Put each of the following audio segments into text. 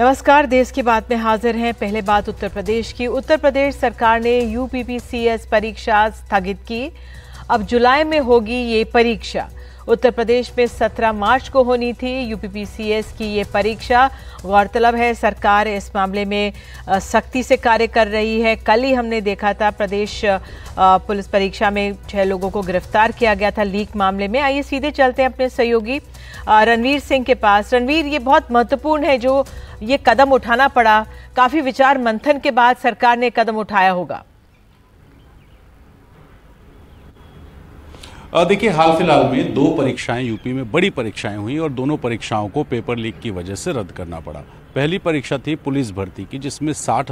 नमस्कार देश की बात में हाजिर हैं पहले बात उत्तर प्रदेश की उत्तर प्रदेश सरकार ने यूपीपीसीएस परीक्षा स्थगित की अब जुलाई में होगी ये परीक्षा उत्तर प्रदेश में 17 मार्च को होनी थी यूपीपीसीएस की ये परीक्षा गौरतलब है सरकार इस मामले में सख्ती से कार्य कर रही है कल ही हमने देखा था प्रदेश पुलिस परीक्षा में छह लोगों को गिरफ्तार किया गया था लीक मामले में आइए सीधे चलते हैं अपने सहयोगी रणवीर सिंह के पास रणवीर ये बहुत महत्वपूर्ण है जो ये कदम उठाना पड़ा काफ़ी विचार मंथन के बाद सरकार ने कदम उठाया होगा देखिए हाल फिलहाल में दो परीक्षाएं यूपी में बड़ी परीक्षाएं हुई और दोनों परीक्षाओं को पेपर लीक की वजह से रद्द करना पड़ा पहली परीक्षा थी पुलिस भर्ती की जिसमें साठ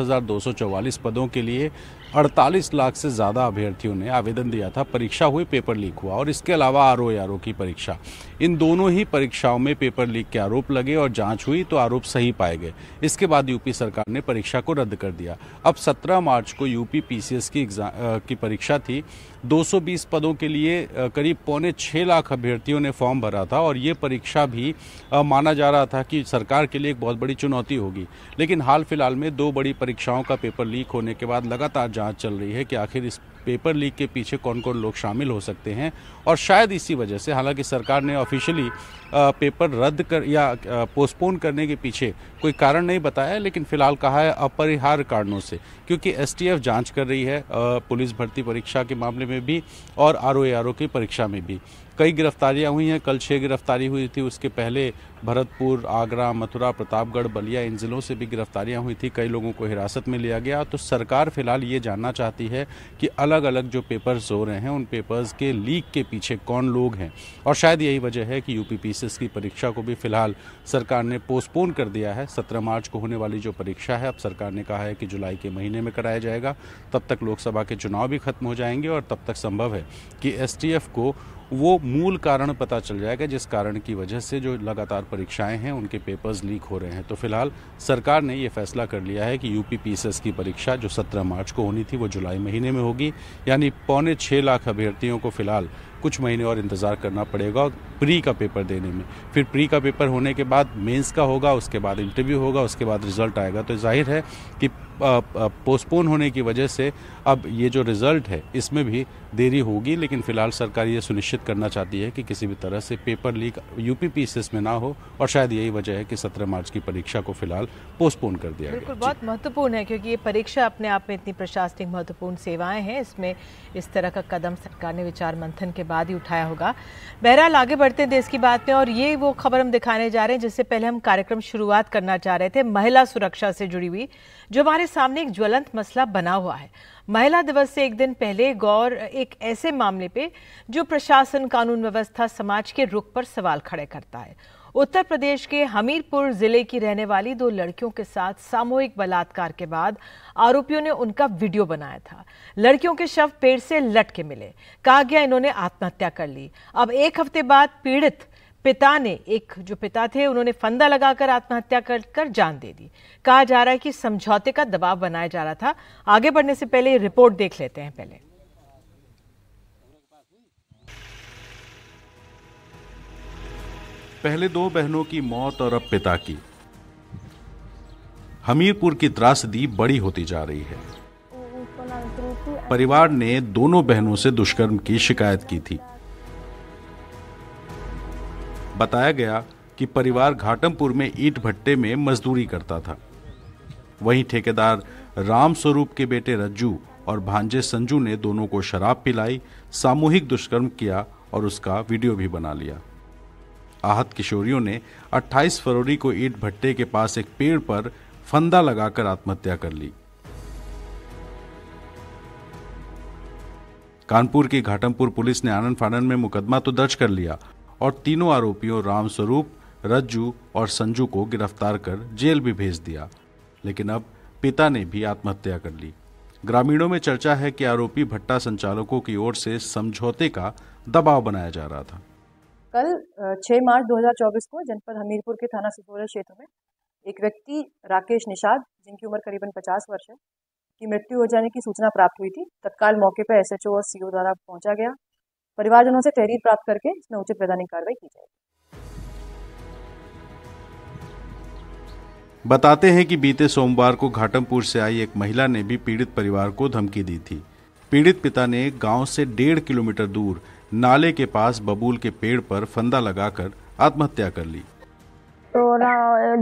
पदों के लिए 48 लाख से ज़्यादा अभ्यर्थियों ने आवेदन दिया था परीक्षा हुई पेपर लीक हुआ और इसके अलावा आर ओ आर ओ की परीक्षा इन दोनों ही परीक्षाओं में पेपर लीक के आरोप लगे और जांच हुई तो आरोप सही पाए गए इसके बाद यूपी सरकार ने परीक्षा को रद्द कर दिया अब 17 मार्च को यूपी पीसीएस की एग्जाम की परीक्षा थी 220 पदों के लिए करीब पौने छः लाख अभ्यर्थियों ने फॉर्म भरा था और ये परीक्षा भी माना जा रहा था कि सरकार के लिए एक बहुत बड़ी चुनौती होगी लेकिन हाल फिलहाल में दो बड़ी परीक्षाओं का पेपर लीक होने के बाद लगातार जांच चल रही है कि आखिर इस पेपर लीक के पीछे कौन कौन लोग शामिल हो सकते हैं और शायद इसी वजह से हालांकि सरकार ने ऑफिशियली पेपर रद्द कर या पोस्टपोन करने के पीछे कोई कारण नहीं बताया लेकिन फिलहाल कहा है अपरिहार्य कारणों से क्योंकि एसटीएफ जांच कर रही है पुलिस भर्ती परीक्षा के मामले में भी और आर ओ की परीक्षा में भी कई गिरफ्तारियां हुई हैं कल छः गिरफ्तारी हुई थी उसके पहले भरतपुर आगरा मथुरा प्रतापगढ़ बलिया इन ज़िलों से भी गिरफ्तारियां हुई थी कई लोगों को हिरासत में लिया गया तो सरकार फिलहाल ये जानना चाहती है कि अलग अलग जो पेपर्स हो रहे हैं उन पेपर्स के लीक के पीछे कौन लोग हैं और शायद यही वजह है कि यू पीसीएस की परीक्षा को भी फिलहाल सरकार ने पोस्टपोन कर दिया है सत्रह मार्च को होने वाली जो परीक्षा है अब सरकार ने कहा है कि जुलाई के महीने में कराया जाएगा तब तक लोकसभा के चुनाव भी खत्म हो जाएंगे और तब तक संभव है कि एस को वो मूल कारण पता चल जाएगा जिस कारण की वजह से जो लगातार परीक्षाएं हैं उनके पेपर्स लीक हो रहे हैं तो फिलहाल सरकार ने ये फैसला कर लिया है कि यूपी पीसीएस की परीक्षा जो 17 मार्च को होनी थी वो जुलाई महीने में होगी यानी पौने छः लाख अभ्यर्थियों को फिलहाल कुछ महीने और इंतज़ार करना पड़ेगा प्री का पेपर देने में फिर प्री का पेपर होने के बाद मेंस का होगा उसके बाद इंटरव्यू होगा उसके बाद रिजल्ट आएगा तो जाहिर है कि पोस्टपोन होने की वजह से अब ये जो रिज़ल्ट है इसमें भी देरी होगी लेकिन फ़िलहाल सरकार ये सुनिश्चित करना चाहती है कि किसी भी तरह से पेपर लीक यूपी पी में ना हो और शायद यही वजह है कि सत्रह मार्च की परीक्षा को फिलहाल पोस्टपोन कर दिया बिल्कुल बहुत महत्वपूर्ण है क्योंकि ये परीक्षा अपने आप में इतनी प्रशासनिक महत्वपूर्ण सेवाएं हैं इसमें इस तरह का कदम सरकार ने विचार मंथन के बाद ही उठाया होगा बहरहाल आगे बढ़ते हैं देश की बात में और ये वो खबर हम दिखाने जा रहे हैं जिससे पहले हम कार्यक्रम शुरुआत करना चाह रहे थे महिला सुरक्षा से जुड़ी हुई जो हमारे हमारे सामने एक ज्वलंत मसला बना हुआ है महिला दिवस से एक दिन पहले गौर एक ऐसे मामले पे जो प्रशासन कानून व्यवस्था समाज के रुख पर सवाल खड़े करता है उत्तर प्रदेश के हमीरपुर जिले की रहने वाली दो लड़कियों के साथ सामूहिक बलात्कार के बाद आरोपियों ने उनका वीडियो बनाया था लड़कियों के शव पेड़ से लटके मिले कहा गया इन्होंने आत्महत्या कर ली अब एक हफ्ते बाद पीड़ित पिता ने एक जो पिता थे उन्होंने फंदा लगाकर आत्महत्या कर कर जान दे दी कहा जा रहा है कि समझौते का दबाव बनाया जा रहा था आगे बढ़ने से पहले रिपोर्ट देख लेते हैं पहले पहले दो बहनों की मौत और अब पिता की हमीरपुर की त्रासदी बड़ी होती जा रही है परिवार ने दोनों बहनों से दुष्कर्म की शिकायत की थी बताया गया कि परिवार घाटमपुर में ईट भट्टे में मजदूरी करता था वहीं ठेकेदार राम स्वरूप के बेटे रज्जू और भांजे संजू ने दोनों को शराब पिलाई सामूहिक दुष्कर्म किया और उसका वीडियो भी बना लिया आहत किशोरियों ने 28 फरवरी को ईट भट्टे के पास एक पेड़ पर फंदा लगाकर आत्महत्या कर ली कानपुर की घाटमपुर पुलिस ने आनंद फानन में मुकदमा तो दर्ज कर लिया और तीनों आरोपियों रामस्वरूप रज्जू और संजू को गिरफ्तार कर जेल भी भेज दिया लेकिन अब पिता ने भी आत्महत्या कर ली ग्रामीणों में चर्चा है कि आरोपी भट्टा संचालकों की ओर से समझौते का दबाव बनाया जा रहा था कल 6 मार्च 2024 को जनपद हमीरपुर के थाना सिसोरा क्षेत्र में एक व्यक्ति राकेश निषाद जिनकी उम्र करीबन 50 वर्ष है की मृत्यु हो जाने की सूचना प्राप्त हुई थी तत्काल मौके पर एसएचओ और सीओ द्वारा पहुंचा गया परिवारजनों से तहरीर प्राप्त करके इसमें उचित वैधानिक कार्रवाई की जाएगी बताते हैं कि बीते सोमवार को घाटमपुर से आई एक महिला ने भी पीड़ित परिवार को धमकी दी थी पीड़ित पिता ने गांव से डेढ़ किलोमीटर दूर नाले के पास बबूल के पेड़ पर फंदा लगाकर आत्महत्या कर ली तो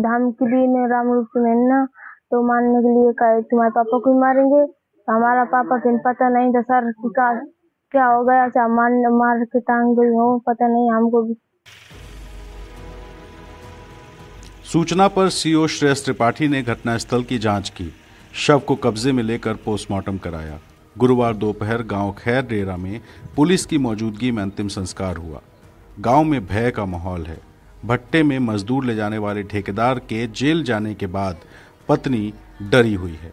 धमकी दी ने राम रूप ना तो मानने के लिए कहे तुम्हारे पापा को मारेंगे हमारा पापा को पता नहीं था सर का क्या हो गया सामान मार के टांग गई हो पता नहीं हमको भी सूचना पर सीओ श्रेयस त्रिपाठी ने घटनास्थल की जांच की शव को कब्जे में लेकर पोस्टमार्टम कराया गुरुवार दोपहर गांव खैर डेरा में पुलिस की मौजूदगी में अंतिम संस्कार हुआ गांव में भय का माहौल है भट्टे में मजदूर ले जाने वाले ठेकेदार के जेल जाने के बाद पत्नी डरी हुई है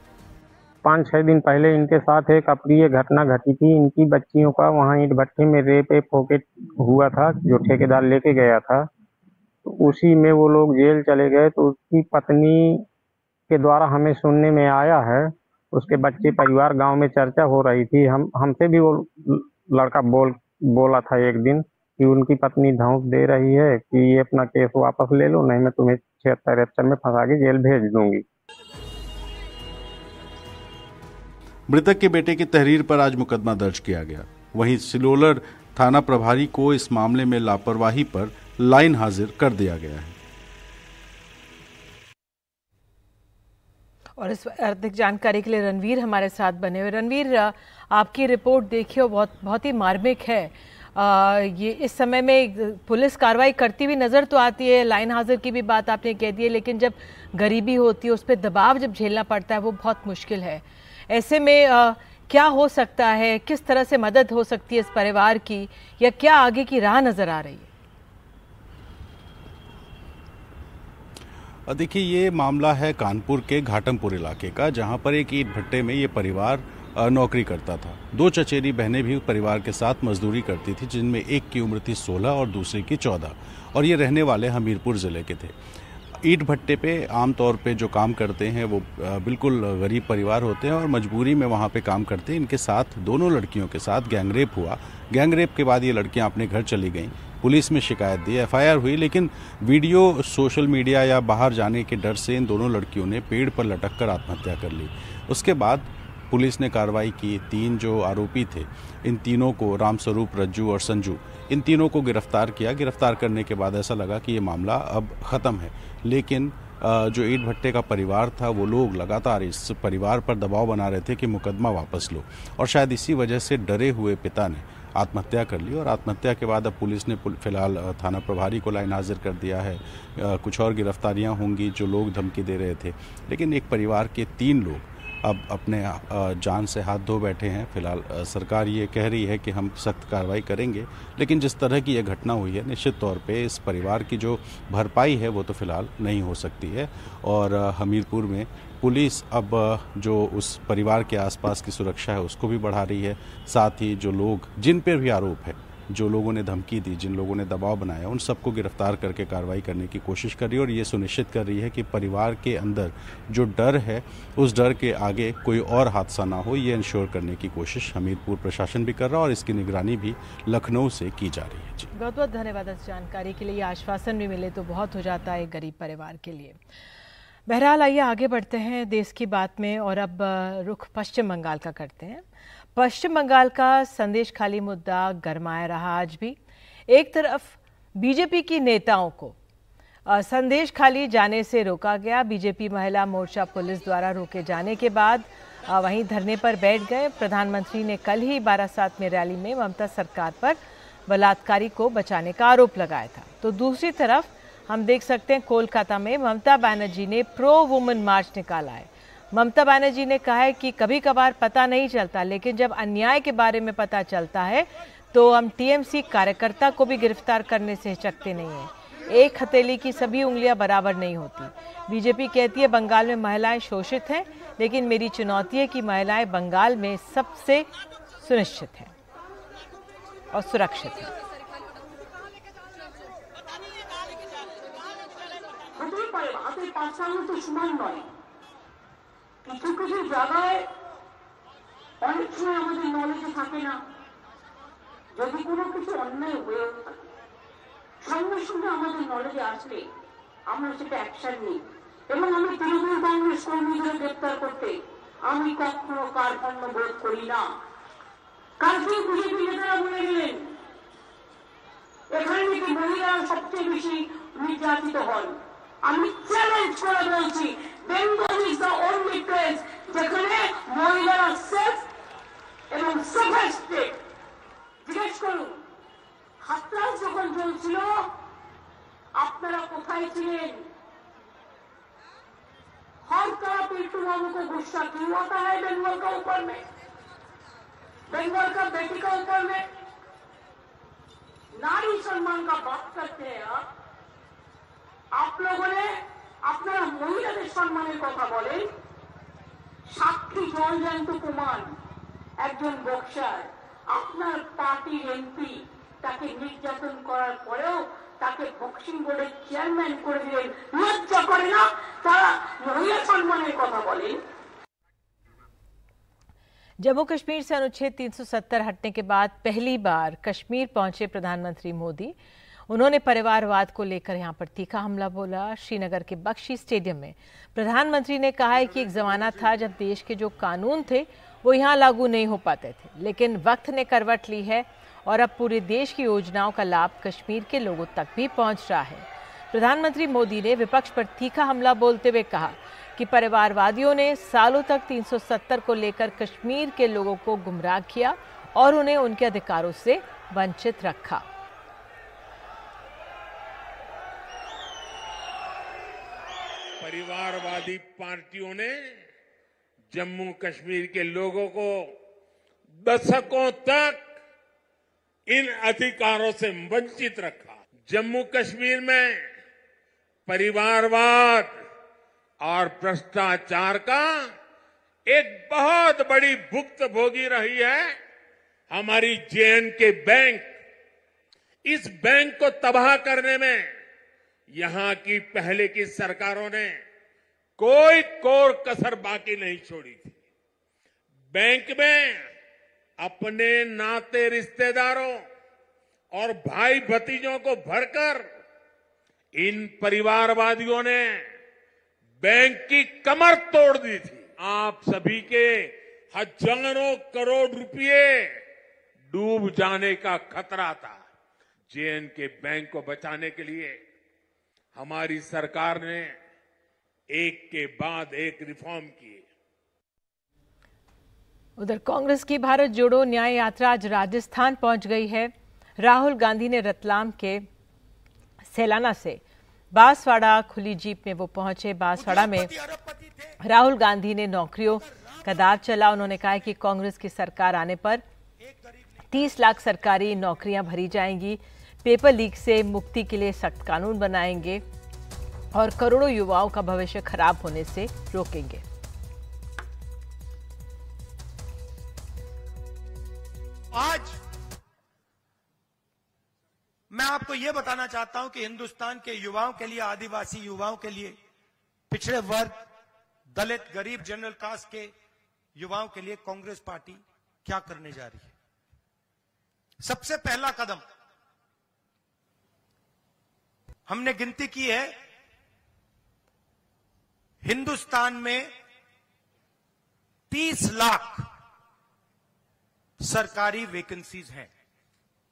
पाँच छः दिन पहले इनके साथ एक अप्रिय घटना घटी थी इनकी बच्चियों का वहाँ ईट भट्टे में रेप एक होके हुआ था जो ठेकेदार लेके गया था तो उसी में वो लोग जेल चले गए तो उसकी पत्नी के द्वारा हमें सुनने में आया है उसके बच्चे परिवार गांव में चर्चा हो रही थी हम हमसे भी वो लड़का बोल बोला था एक दिन कि उनकी पत्नी धौस दे रही है कि ये अपना केस वापस ले लो नहीं मैं तुम्हें छिहत्तर इकहत्तर में फंसा के जेल भेज दूंगी मृतक के बेटे की तहरीर पर आज मुकदमा दर्ज किया गया वहीं सिलोलर थाना प्रभारी को इस मामले में लापरवाही पर लाइन हाजिर कर दिया गया है और इस अधिक जानकारी के लिए रणवीर हमारे साथ बने हुए रणवीर आपकी रिपोर्ट देखिए बहुत बहुत ही मार्मिक है आ, ये इस समय में पुलिस कार्रवाई करती हुई नज़र तो आती है लाइन हाजिर की भी बात आपने कह दी है लेकिन जब गरीबी होती है उस पर दबाव जब झेलना पड़ता है वो बहुत मुश्किल है ऐसे में आ, क्या हो सकता है किस तरह से मदद हो सकती है इस परिवार की या क्या आगे की राह नज़र आ रही है देखिए ये मामला है कानपुर के घाटमपुर इलाके का जहाँ पर एक ईट भट्टे में ये परिवार नौकरी करता था दो चचेरी बहनें भी परिवार के साथ मजदूरी करती थी जिनमें एक की उम्र थी 16 और दूसरे की 14 और ये रहने वाले हमीरपुर ज़िले के थे ईट भट्टे पे आमतौर पे जो काम करते हैं वो बिल्कुल गरीब परिवार होते हैं और मजबूरी में वहाँ पे काम करते हैं इनके साथ दोनों लड़कियों के साथ गैंगरेप हुआ गैंगरेप के बाद ये लड़कियाँ अपने घर चली गईं पुलिस में शिकायत दी एफआईआर हुई लेकिन वीडियो सोशल मीडिया या बाहर जाने के डर से इन दोनों लड़कियों ने पेड़ पर लटक कर आत्महत्या कर ली उसके बाद पुलिस ने कार्रवाई की तीन जो आरोपी थे इन तीनों को रामस्वरूप रज्जू और संजू इन तीनों को गिरफ्तार किया गिरफ्तार करने के बाद ऐसा लगा कि ये मामला अब ख़त्म है लेकिन जो ईट भट्टे का परिवार था वो लोग लगातार इस परिवार पर दबाव बना रहे थे कि मुकदमा वापस लो और शायद इसी वजह से डरे हुए पिता ने आत्महत्या कर ली और आत्महत्या के बाद अब पुलिस ने फिलहाल थाना प्रभारी को लाइन हाजिर कर दिया है कुछ और गिरफ्तारियां होंगी जो लोग धमकी दे रहे थे लेकिन एक परिवार के तीन लोग अब अपने जान से हाथ धो बैठे हैं फिलहाल सरकार ये कह रही है कि हम सख्त कार्रवाई करेंगे लेकिन जिस तरह की यह घटना हुई है निश्चित तौर पे इस परिवार की जो भरपाई है वो तो फिलहाल नहीं हो सकती है और हमीरपुर में पुलिस अब जो उस परिवार के आसपास की सुरक्षा है उसको भी बढ़ा रही है साथ ही जो लोग जिन पर भी आरोप है जो लोगों ने धमकी दी जिन लोगों ने दबाव बनाया उन सबको गिरफ्तार करके कार्रवाई करने की कोशिश कर रही है और ये सुनिश्चित कर रही है कि परिवार के अंदर जो डर है उस डर के आगे कोई और हादसा ना हो ये इंश्योर करने की कोशिश हमीरपुर प्रशासन भी कर रहा है और इसकी निगरानी भी लखनऊ से की जा रही है जी बहुत बहुत धन्यवाद इस जानकारी के लिए आश्वासन भी मिले तो बहुत हो जाता है गरीब परिवार के लिए बहरहाल आइए आगे बढ़ते हैं देश की बात में और अब रुख पश्चिम बंगाल का करते हैं पश्चिम बंगाल का संदेश खाली मुद्दा गरमाया रहा आज भी एक तरफ बीजेपी की नेताओं को संदेश खाली जाने से रोका गया बीजेपी महिला मोर्चा पुलिस द्वारा रोके जाने के बाद वहीं धरने पर बैठ गए प्रधानमंत्री ने कल ही बारासात में रैली में ममता सरकार पर बलात्कारी को बचाने का आरोप लगाया था तो दूसरी तरफ हम देख सकते हैं कोलकाता में ममता बनर्जी ने प्रो वुमेन मार्च निकाला है ममता बनर्जी ने कहा है कि कभी कभार पता नहीं चलता लेकिन जब अन्याय के बारे में पता चलता है तो हम टीएमसी कार्यकर्ता को भी गिरफ्तार करने से हिचकते नहीं हैं एक हथेली की सभी उंगलियां बराबर नहीं होती बीजेपी कहती है बंगाल में महिलाएं शोषित हैं लेकिन मेरी चुनौती है कि महिलाएं बंगाल में सबसे सुनिश्चित हैं और सुरक्षित हैं পাঁচ তো নয় কিছু কিছু জায়গায় অনেক সময় আমাদের নলেজে থাকে না যদি কোনো কিছু অন্যায় হয়ে সঙ্গে সঙ্গে আমাদের নলেজে আসলে আমরা সেটা অ্যাকশন নিই এবং আমি তৃণমূল কংগ্রেস কর্মীদের গ্রেপ্তার করতে আমি কখনো কার পণ্য বোধ করি না কালকে বিজেপি নেতারা বলে গেলেন এখানে নাকি মহিলারা সবচেয়ে বেশি নির্যাতিত হন আমি চ্যালেঞ্জ করে বলছি Bengal is the only place যেখানে মহিলারা সেফ এবং সোফাস্টেড জিজ্ঞেস করুন হাতরাস যখন চলছিল আপনারা কোথায় ছিলেন हर तरफ पीटू बाबू को गुस्सा क्यों होता है बेंगल के ऊपर में बेंगल का बेटी के ऊपर में नारी सम्मान का बात करते हैं आप आप लोगों আপনার মহিলা সম্মানের কথা বলেন শক্তি বল্লভ প্যাটেল একজন বক্সার আপনার পাটি গెంপি তাকে নিখ যতন করার পরেও তাকে বক্সিং বোর্ডের চেয়ারম্যান করে দিলেন লজ্জা করেন না তার মহিলা সম্মানের কথা বলেন जम्मू কাশ্মীর से अनुच्छेद 370 हटने के बाद पहली बार कश्मीर पहुंचे प्रधानमंत्री मोदी उन्होंने परिवारवाद को लेकर यहाँ पर तीखा हमला बोला श्रीनगर के बख्शी स्टेडियम में प्रधानमंत्री ने कहा है कि एक जमाना था जब देश के जो कानून थे वो यहाँ लागू नहीं हो पाते थे लेकिन वक्त ने करवट ली है और अब पूरे देश की योजनाओं का लाभ कश्मीर के लोगों तक भी पहुँच रहा है प्रधानमंत्री मोदी ने विपक्ष पर तीखा हमला बोलते हुए कहा कि परिवारवादियों ने सालों तक 370 को लेकर कश्मीर के लोगों को गुमराह किया और उन्हें उनके अधिकारों से वंचित रखा परिवारवादी पार्टियों ने जम्मू कश्मीर के लोगों को दशकों तक इन अधिकारों से वंचित रखा जम्मू कश्मीर में परिवारवाद और भ्रष्टाचार का एक बहुत बड़ी भुक्त भोगी रही है हमारी जेएनके के बैंक इस बैंक को तबाह करने में यहां की पहले की सरकारों ने कोई कोर कसर बाकी नहीं छोड़ी थी बैंक में अपने नाते रिश्तेदारों और भाई भतीजों को भरकर इन परिवारवादियों ने बैंक की कमर तोड़ दी थी आप सभी के हजारों करोड़ रुपए डूब जाने का खतरा था जेएनके बैंक को बचाने के लिए हमारी सरकार ने एक के बाद एक रिफॉर्म किए उधर कांग्रेस की भारत जोड़ो न्याय यात्रा आज राजस्थान पहुंच गई है राहुल गांधी ने रतलाम के सैलाना से बांसवाड़ा खुली जीप में वो पहुंचे बांसवाड़ा में राहुल गांधी ने नौकरियों का दाव चला उन्होंने कहा कि कांग्रेस की सरकार आने पर 30 लाख सरकारी नौकरियां भरी जाएंगी पेपर लीक से मुक्ति के लिए सख्त कानून बनाएंगे और करोड़ों युवाओं का भविष्य खराब होने से रोकेंगे आज मैं आपको यह बताना चाहता हूं कि हिंदुस्तान के युवाओं के लिए आदिवासी युवाओं के लिए पिछड़े वर्ग दलित गरीब जनरल कास्ट के युवाओं के लिए कांग्रेस पार्टी क्या करने जा रही है सबसे पहला कदम हमने गिनती की है हिंदुस्तान में 30 लाख सरकारी वैकेंसीज हैं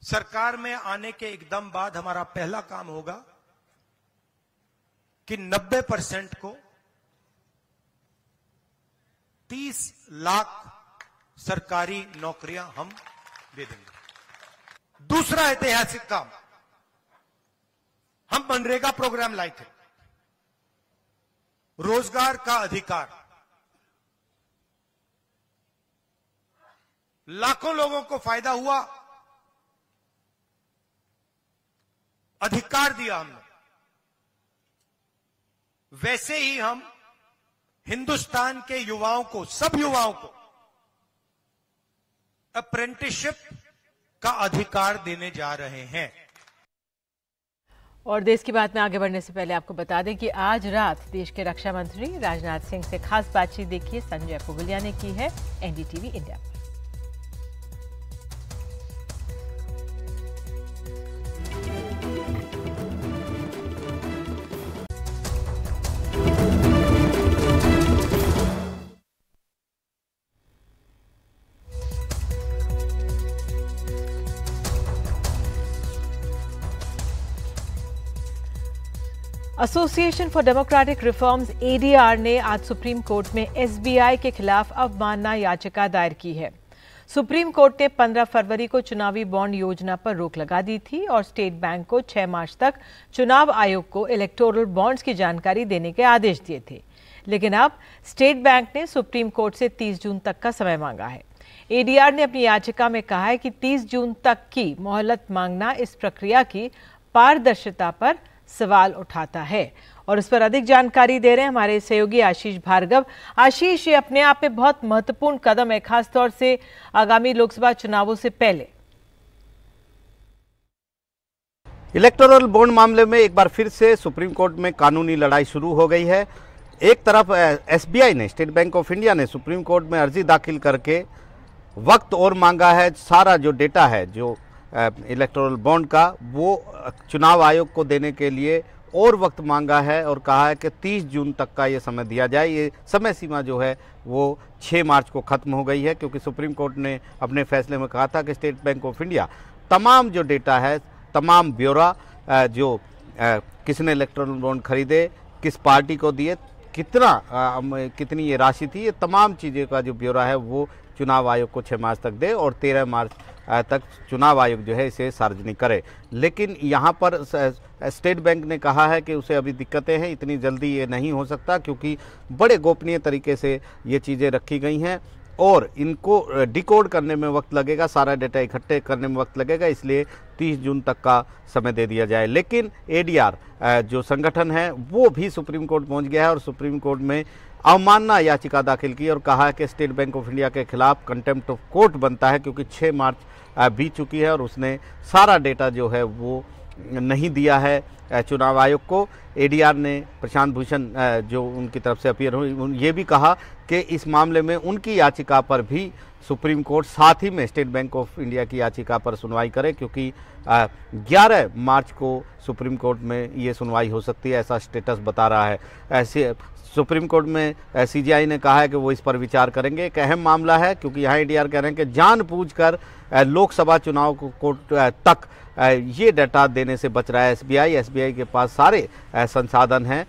सरकार में आने के एकदम बाद हमारा पहला काम होगा कि 90 परसेंट को 30 लाख सरकारी नौकरियां हम दे देंगे दूसरा ऐतिहासिक काम हम मनरेगा प्रोग्राम लाए थे रोजगार का अधिकार लाखों लोगों को फायदा हुआ अधिकार दिया हमने वैसे ही हम हिंदुस्तान के युवाओं को सब युवाओं को अप्रेंटिसशिप का अधिकार देने जा रहे हैं और देश की बात में आगे बढ़ने से पहले आपको बता दें कि आज रात देश के रक्षा मंत्री राजनाथ सिंह से खास बातचीत देखिए संजय पुगलिया ने की है NDTV India Association for Democratic Reforms ADR ने आज सुप्रीम कोर्ट में एसबीआई के खिलाफ अवमानना याचिका दायर की है सुप्रीम कोर्ट ने 15 फरवरी को चुनावी बॉन्ड योजना पर रोक लगा दी थी और स्टेट बैंक को 6 मार्च तक चुनाव आयोग को इलेक्टोरल बॉन्ड्स की जानकारी देने के आदेश दिए थे लेकिन अब स्टेट बैंक ने सुप्रीम कोर्ट से 30 जून तक का समय मांगा है एडीआर ने अपनी याचिका में कहा है कि 30 जून तक की मोहलत मांगना इस प्रक्रिया की पारदर्शिता पर सवाल उठाता है और इस पर अधिक जानकारी दे रहे हैं हमारे सहयोगी आशीष भार्गव आशीष ये अपने आप में बहुत महत्वपूर्ण कदम है खासतौर से आगामी लोकसभा चुनावों से पहले इलेक्टोरल बॉन्ड मामले में एक बार फिर से सुप्रीम कोर्ट में कानूनी लड़ाई शुरू हो गई है एक तरफ एसबीआई ने स्टेट बैंक ऑफ इंडिया ने सुप्रीम कोर्ट में अर्जी दाखिल करके वक्त और मांगा है सारा जो डेटा है जो इलेक्टोरल बॉन्ड का वो चुनाव आयोग को देने के लिए और वक्त मांगा है और कहा है कि 30 जून तक का ये समय दिया जाए ये समय सीमा जो है वो 6 मार्च को ख़त्म हो गई है क्योंकि सुप्रीम कोर्ट ने अपने फैसले में कहा था कि स्टेट बैंक ऑफ इंडिया तमाम जो डेटा है तमाम ब्यौरा जो किसने इलेक्ट्रॉनिक बॉन्ड खरीदे किस पार्टी को दिए कितना कितनी ये राशि थी ये तमाम चीज़ों का जो ब्यौरा है वो चुनाव आयोग को छः मार्च तक दे और तेरह मार्च तक चुनाव आयोग जो है इसे सार्वजनिक करे लेकिन यहाँ पर स्टेट बैंक ने कहा है कि उसे अभी दिक्कतें हैं इतनी जल्दी ये नहीं हो सकता क्योंकि बड़े गोपनीय तरीके से ये चीज़ें रखी गई हैं और इनको डिकोड करने में वक्त लगेगा सारा डेटा इकट्ठे करने में वक्त लगेगा इसलिए 30 जून तक का समय दे दिया जाए लेकिन एडीआर जो संगठन है वो भी सुप्रीम कोर्ट पहुंच गया है और सुप्रीम कोर्ट में अवमानना याचिका दाखिल की और कहा है कि स्टेट बैंक ऑफ इंडिया के खिलाफ कंटेम्प्ट ऑफ कोर्ट बनता है क्योंकि छः मार्च बीत चुकी है और उसने सारा डेटा जो है वो नहीं दिया है चुनाव आयोग को एडीआर ने प्रशांत भूषण जो उनकी तरफ से अपील हुई ये भी कहा कि इस मामले में उनकी याचिका पर भी सुप्रीम कोर्ट साथ ही में स्टेट बैंक ऑफ इंडिया की याचिका पर सुनवाई करे क्योंकि 11 मार्च को सुप्रीम कोर्ट में ये सुनवाई हो सकती है ऐसा स्टेटस बता रहा है ऐसे सुप्रीम कोर्ट में सीजीआई ने कहा है कि वो इस पर विचार करेंगे एक अहम मामला है क्योंकि यहाँ एडीआर कह रहे हैं कि जानबूझकर लोकसभा चुनाव को तक ये डाटा देने से बच रहा है एसबीआई एसबीआई के पास सारे संसाधन हैं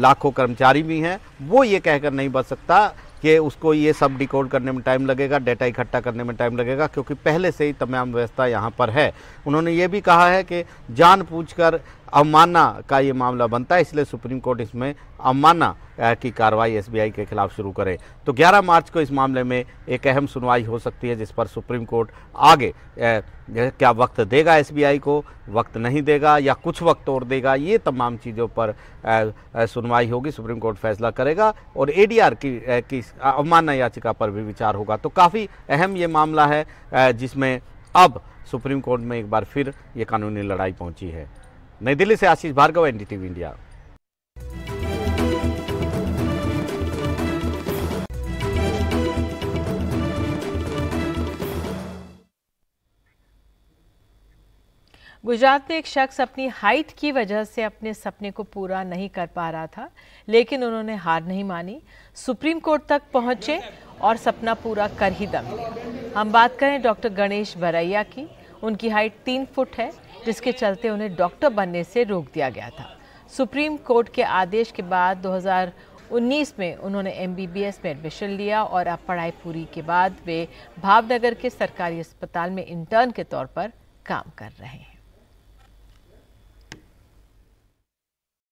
लाखों कर्मचारी भी हैं वो ये कहकर नहीं बच सकता कि उसको ये सब डिकोड करने में टाइम लगेगा डेटा इकट्ठा करने में टाइम लगेगा क्योंकि पहले से ही तमाम व्यवस्था यहाँ पर है उन्होंने ये भी कहा है कि जानबूझकर अवमानना का ये मामला बनता है इसलिए सुप्रीम कोर्ट इसमें अवमानना की कार्रवाई एसबीआई के खिलाफ शुरू करे तो 11 मार्च को इस मामले में एक अहम सुनवाई हो सकती है जिस पर सुप्रीम कोर्ट आगे क्या वक्त देगा एसबीआई को वक्त नहीं देगा या कुछ वक्त और देगा ये तमाम चीज़ों पर सुनवाई होगी सुप्रीम कोर्ट फैसला करेगा और एडीआर की की अवमानना याचिका पर भी विचार होगा तो काफ़ी अहम ये मामला है जिसमें अब सुप्रीम कोर्ट में एक बार फिर ये कानूनी लड़ाई पहुंची है नई दिल्ली से आशीष भार्गव एनडीटीवी इंडिया गुजरात में एक शख्स अपनी हाइट की वजह से अपने सपने को पूरा नहीं कर पा रहा था लेकिन उन्होंने हार नहीं मानी सुप्रीम कोर्ट तक पहुंचे और सपना पूरा कर ही दम लिया हम बात करें डॉक्टर गणेश भरैया की उनकी हाइट तीन फुट है जिसके चलते उन्हें डॉक्टर बनने से रोक दिया गया था सुप्रीम कोर्ट के आदेश के बाद 2019 में उन्होंने एम में एडमिशन लिया और अब पढ़ाई पूरी के बाद वे भावनगर के सरकारी अस्पताल में इंटर्न के तौर पर काम कर रहे हैं